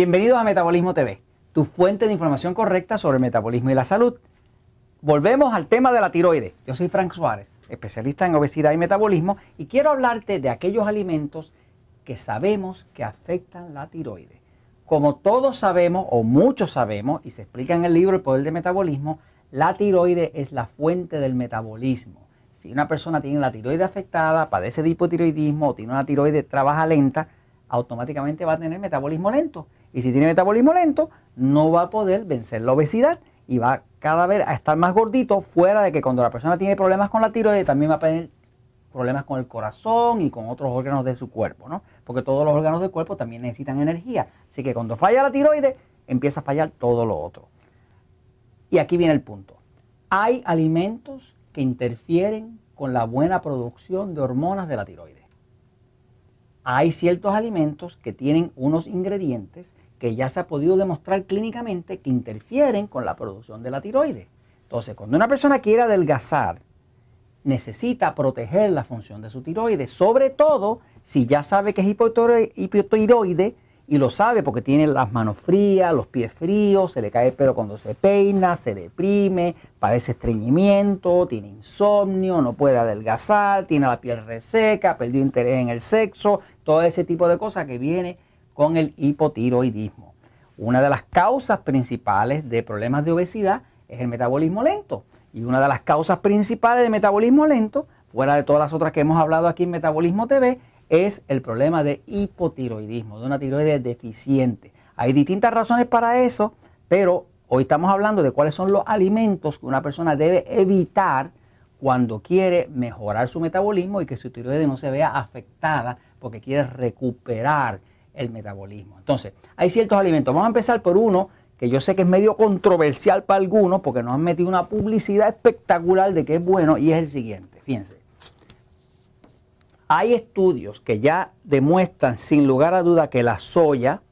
Bienvenidos a Metabolismo TV, tu fuente de información correcta sobre el metabolismo y la salud. Volvemos al tema de la tiroides. Yo soy Frank Suárez, especialista en obesidad y metabolismo, y quiero hablarte de aquellos alimentos que sabemos que afectan la tiroides. Como todos sabemos, o muchos sabemos, y se explica en el libro El Poder del Metabolismo, la tiroide es la fuente del metabolismo. Si una persona tiene la tiroide afectada, padece de hipotiroidismo o tiene una tiroide trabaja lenta, automáticamente va a tener metabolismo lento. Y si tiene metabolismo lento, no va a poder vencer la obesidad y va cada vez a estar más gordito, fuera de que cuando la persona tiene problemas con la tiroides también va a tener problemas con el corazón y con otros órganos de su cuerpo, ¿no? Porque todos los órganos del cuerpo también necesitan energía. Así que cuando falla la tiroides, empieza a fallar todo lo otro. Y aquí viene el punto. Hay alimentos que interfieren con la buena producción de hormonas de la tiroides hay ciertos alimentos que tienen unos ingredientes que ya se ha podido demostrar clínicamente que interfieren con la producción de la tiroides. Entonces, cuando una persona quiere adelgazar, necesita proteger la función de su tiroides, sobre todo si ya sabe que es hipotiroide y lo sabe porque tiene las manos frías, los pies fríos, se le cae el pelo cuando se peina, se deprime, padece estreñimiento, tiene insomnio, no puede adelgazar, tiene la piel reseca, perdió interés en el sexo, todo ese tipo de cosas que viene con el hipotiroidismo. Una de las causas principales de problemas de obesidad es el metabolismo lento. Y una de las causas principales del metabolismo lento, fuera de todas las otras que hemos hablado aquí en Metabolismo TV, es el problema de hipotiroidismo, de una tiroides deficiente. Hay distintas razones para eso, pero hoy estamos hablando de cuáles son los alimentos que una persona debe evitar cuando quiere mejorar su metabolismo y que su tiroides no se vea afectada porque quiere recuperar el metabolismo. Entonces, hay ciertos alimentos. Vamos a empezar por uno que yo sé que es medio controversial para algunos porque nos han metido una publicidad espectacular de que es bueno y es el siguiente. Fíjense, hay estudios que ya demuestran sin lugar a duda que la soya,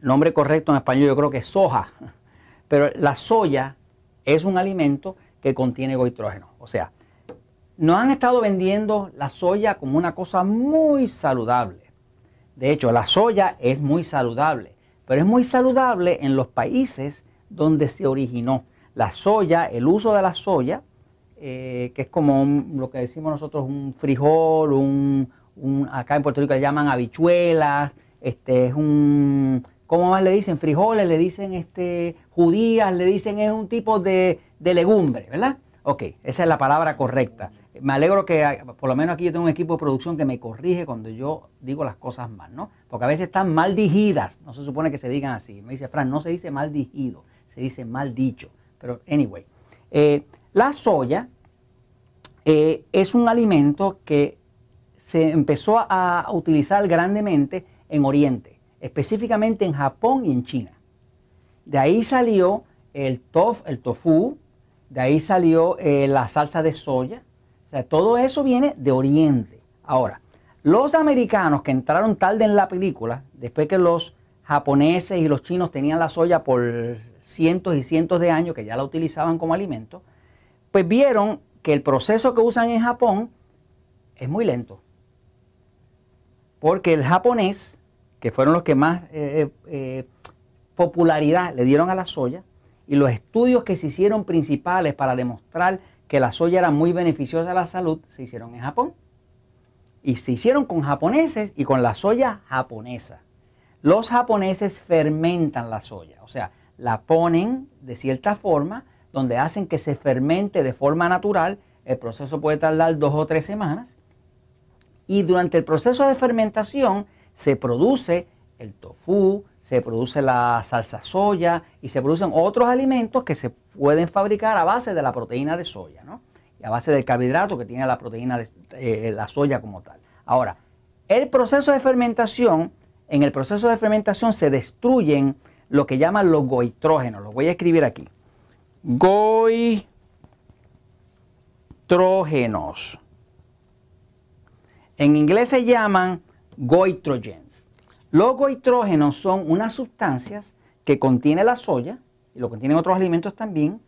nombre correcto en español yo creo que es soja, pero la soya es un alimento que contiene goitrógeno. O sea, no han estado vendiendo la soya como una cosa muy saludable. De hecho, la soya es muy saludable, pero es muy saludable en los países donde se originó. La soya, el uso de la soya, eh, que es como lo que decimos nosotros, un frijol, un, acá en Puerto Rico le llaman habichuelas, este es un, ¿cómo más le dicen? Frijoles, le dicen este, judías, le dicen es un tipo de, legumbre, ¿verdad? Ok, esa es la palabra correcta. Me alegro que por lo menos aquí yo tengo un equipo de producción que me corrige cuando yo digo las cosas mal, ¿no? Porque a veces están mal digidas, no se supone que se digan así. Me dice, Fran, no se dice mal digido, se dice mal dicho. Pero, anyway, eh, la soya eh, es un alimento que se empezó a utilizar grandemente en Oriente, específicamente en Japón y en China. De ahí salió el, el tofu, de ahí salió eh, la salsa de soya. todo eso viene de Oriente. Ahora, los americanos que entraron tarde en la película, después que los japoneses y los chinos tenían la soya por cientos y cientos de años, que ya la utilizaban como alimento, pues vieron que el proceso que usan en Japón es muy lento. Porque el japonés, que fueron los que más eh, eh, eh, popularidad le dieron a la soya, y los estudios que se hicieron principales para demostrar que la soya era muy beneficiosa a la salud, se hicieron en Japón. Y se hicieron con japoneses y con la soya japonesa. Los japoneses fermentan la soya, o sea, la ponen de cierta forma, donde hacen que se fermente de forma natural. El proceso puede tardar dos o tres semanas. Y durante el proceso de fermentación se produce el tofu, se produce la salsa soya y se producen otros alimentos que se pueden fabricar a base de la proteína de soya, ¿no? Y a base del carbohidrato que tiene la proteína de eh, la soya como tal. Ahora, el proceso de fermentación, en el proceso de fermentación se destruyen lo que llaman los goitrógenos, los voy a escribir aquí goitrógenos. En inglés se llaman goitrogens. Los goitrógenos son unas sustancias que contiene la soya y lo contienen otros alimentos también,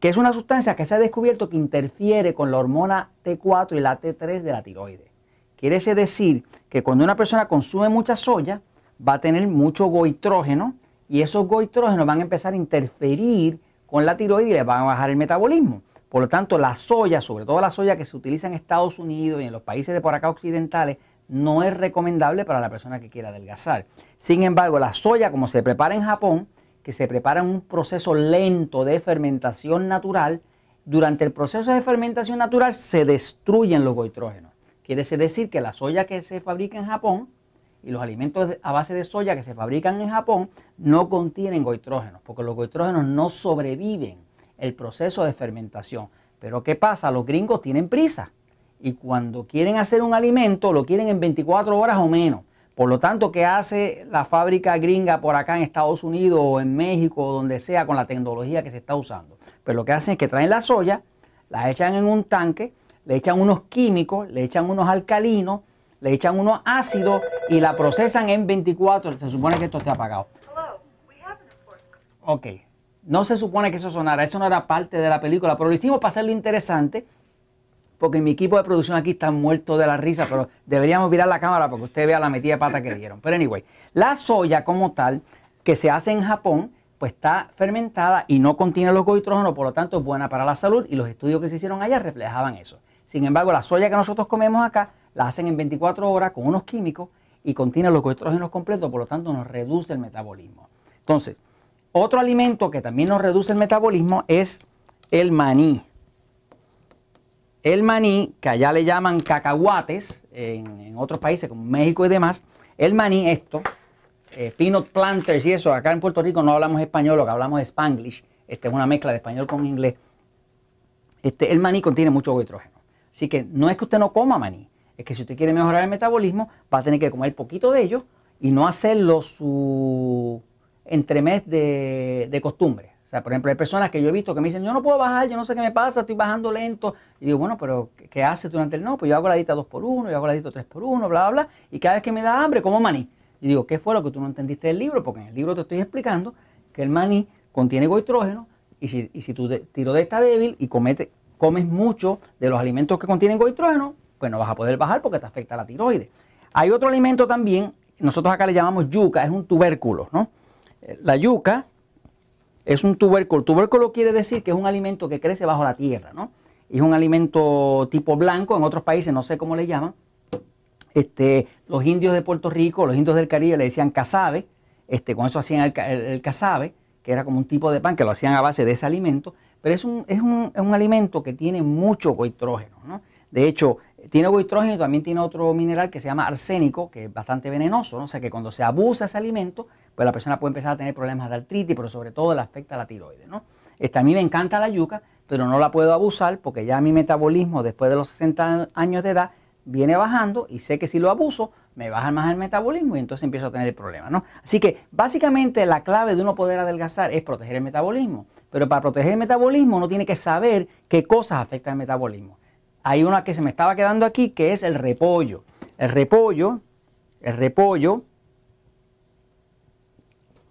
que es una sustancia que se ha descubierto que interfiere con la hormona T4 y la T3 de la tiroides. Quiere decir que cuando una persona consume mucha soya, va a tener mucho goitrógeno y esos goitrógenos van a empezar a interferir con la tiroides les van a bajar el metabolismo. Por lo tanto, la soya, sobre todo la soya que se utiliza en Estados Unidos y en los países de por acá occidentales, no es recomendable para la persona que quiera adelgazar. Sin embargo, la soya, como se prepara en Japón, que se prepara en un proceso lento de fermentación natural, durante el proceso de fermentación natural se destruyen los goitrógenos. Quiere decir que la soya que se fabrica en Japón y los alimentos a base de soya que se fabrican en Japón no contienen goitrógenos, porque los goitrógenos no sobreviven el proceso de fermentación. Pero ¿qué pasa? Los gringos tienen prisa y cuando quieren hacer un alimento lo quieren en 24 horas o menos. Por lo tanto, ¿qué hace la fábrica gringa por acá en Estados Unidos o en México o donde sea con la tecnología que se está usando? Pero pues lo que hacen es que traen la soya, la echan en un tanque, le echan unos químicos, le echan unos alcalinos, le echan unos ácidos y la procesan en 24. Se supone que esto esté apagado. Ok, no se supone que eso sonara, eso no era parte de la película, pero lo hicimos para hacerlo interesante, porque mi equipo de producción aquí está muerto de la risa, pero deberíamos mirar la cámara para que usted vea la metida de pata que dieron. Pero anyway, la soya como tal, que se hace en Japón, pues está fermentada y no contiene los goitrógenos, por lo tanto es buena para la salud y los estudios que se hicieron allá reflejaban eso. Sin embargo, la soya que nosotros comemos acá la hacen en 24 horas con unos químicos y contiene los estrógenos completos, por lo tanto nos reduce el metabolismo. Entonces, otro alimento que también nos reduce el metabolismo es el maní. El maní, que allá le llaman cacahuates en, otros países como México y demás, el maní, esto, eh, peanut planters y eso, acá en Puerto Rico no hablamos español, lo que hablamos es spanglish, este es una mezcla de español con inglés. Este, el maní contiene mucho oxígeno. Así que no es que usted no coma maní, es que si usted quiere mejorar el metabolismo, va a tener que comer poquito de ellos y no hacerlo su entremés de, costumbre. O sea, por ejemplo, hay personas que yo he visto que me dicen, yo no puedo bajar, yo no sé qué me pasa, estoy bajando lento. Y digo, bueno, pero ¿qué haces durante el no? Pues yo hago la dieta 2x1, yo hago la dieta 3x1, bla, bla, bla. Y cada vez que me da hambre, como maní. Y digo, ¿qué fue lo que tú no entendiste del libro? Porque en el libro te estoy explicando que el maní contiene goitrógeno y si, y si tu tiroides está débil y comes mucho de los alimentos que contienen goitrógeno, pues no vas a poder bajar porque te afecta la tiroides. Hay otro alimento también, nosotros acá le llamamos yuca, es un tubérculo, ¿no? Eh, la yuca es un tubérculo. Tubérculo quiere decir que es un alimento que crece bajo la tierra, ¿no? Es un alimento tipo blanco, en otros países no sé cómo le llaman. Este, los indios de Puerto Rico, los indios del Caribe le decían casabe, este, con eso hacían el, casabe, que era como un tipo de pan que lo hacían a base de ese alimento, pero es un, alimento que tiene mucho coitrógeno, ¿no? De hecho, tiene goitrógeno y también tiene otro mineral que se llama arsénico, que es bastante venenoso, ¿no? o sea que cuando se abusa ese alimento, pues la persona puede empezar a tener problemas de artritis, pero sobre todo le afecta a la tiroides. ¿no? Esta, a mí me encanta la yuca, pero no la puedo abusar porque ya mi metabolismo después de los 60 años de edad viene bajando y sé que si lo abuso me baja más el metabolismo y entonces empiezo a tener problemas, ¿no? Así que básicamente la clave de uno poder adelgazar es proteger el metabolismo, pero para proteger el metabolismo uno tiene que saber qué cosas afectan el metabolismo hay una que se me estaba quedando aquí que es el repollo. El repollo, el repollo,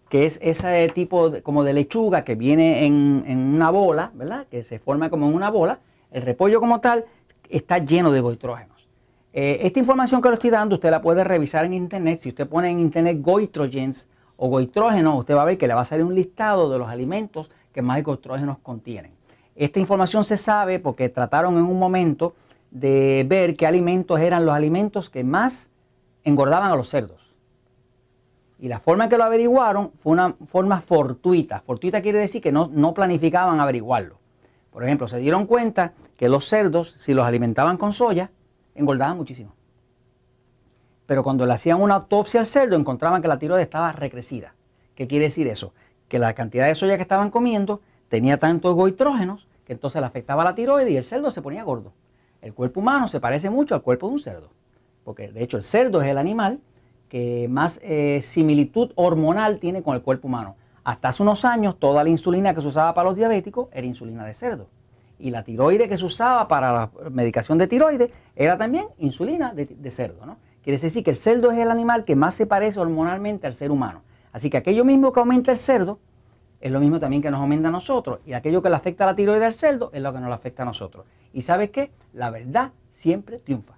que es ese tipo como de lechuga que viene en, una bola, ¿verdad? Que se forma como en una bola. El repollo como tal está lleno de goitrógenos. Eh, esta información que le estoy dando usted la puede revisar en internet. Si usted pone en internet goitrogens o goitrógenos, usted va a ver que le va a salir un listado de los alimentos que más goitrógenos contienen. Esta información se sabe porque trataron en un momento de ver qué alimentos eran los alimentos que más engordaban a los cerdos. Y la forma en que lo averiguaron fue una forma fortuita. Fortuita quiere decir que no, planificaban averiguarlo. Por ejemplo, se dieron cuenta que los cerdos, si los alimentaban con soya, engordaban muchísimo. Pero cuando le hacían una autopsia al cerdo, encontraban que la tiroides estaba recrecida. ¿Qué quiere decir eso? Que la cantidad de soya que estaban comiendo tenía tantos goitrógenos que entonces le afectaba la tiroides y el cerdo se ponía gordo. El cuerpo humano se parece mucho al cuerpo de un cerdo, porque de hecho el cerdo es el animal que más eh, similitud hormonal tiene con el cuerpo humano. Hasta hace unos años toda la insulina que se usaba para los diabéticos era insulina de cerdo. Y la tiroide que se usaba para la medicación de tiroides era también insulina de, cerdo. ¿no? Quiere decir que el cerdo es el animal que más se parece hormonalmente al ser humano. Así que aquello mismo que aumenta el cerdo es lo mismo también que nos aumenta a nosotros. Y aquello que le afecta a la tiroides del cerdo es lo que nos afecta a nosotros. ¿Y sabes qué? La verdad siempre triunfa.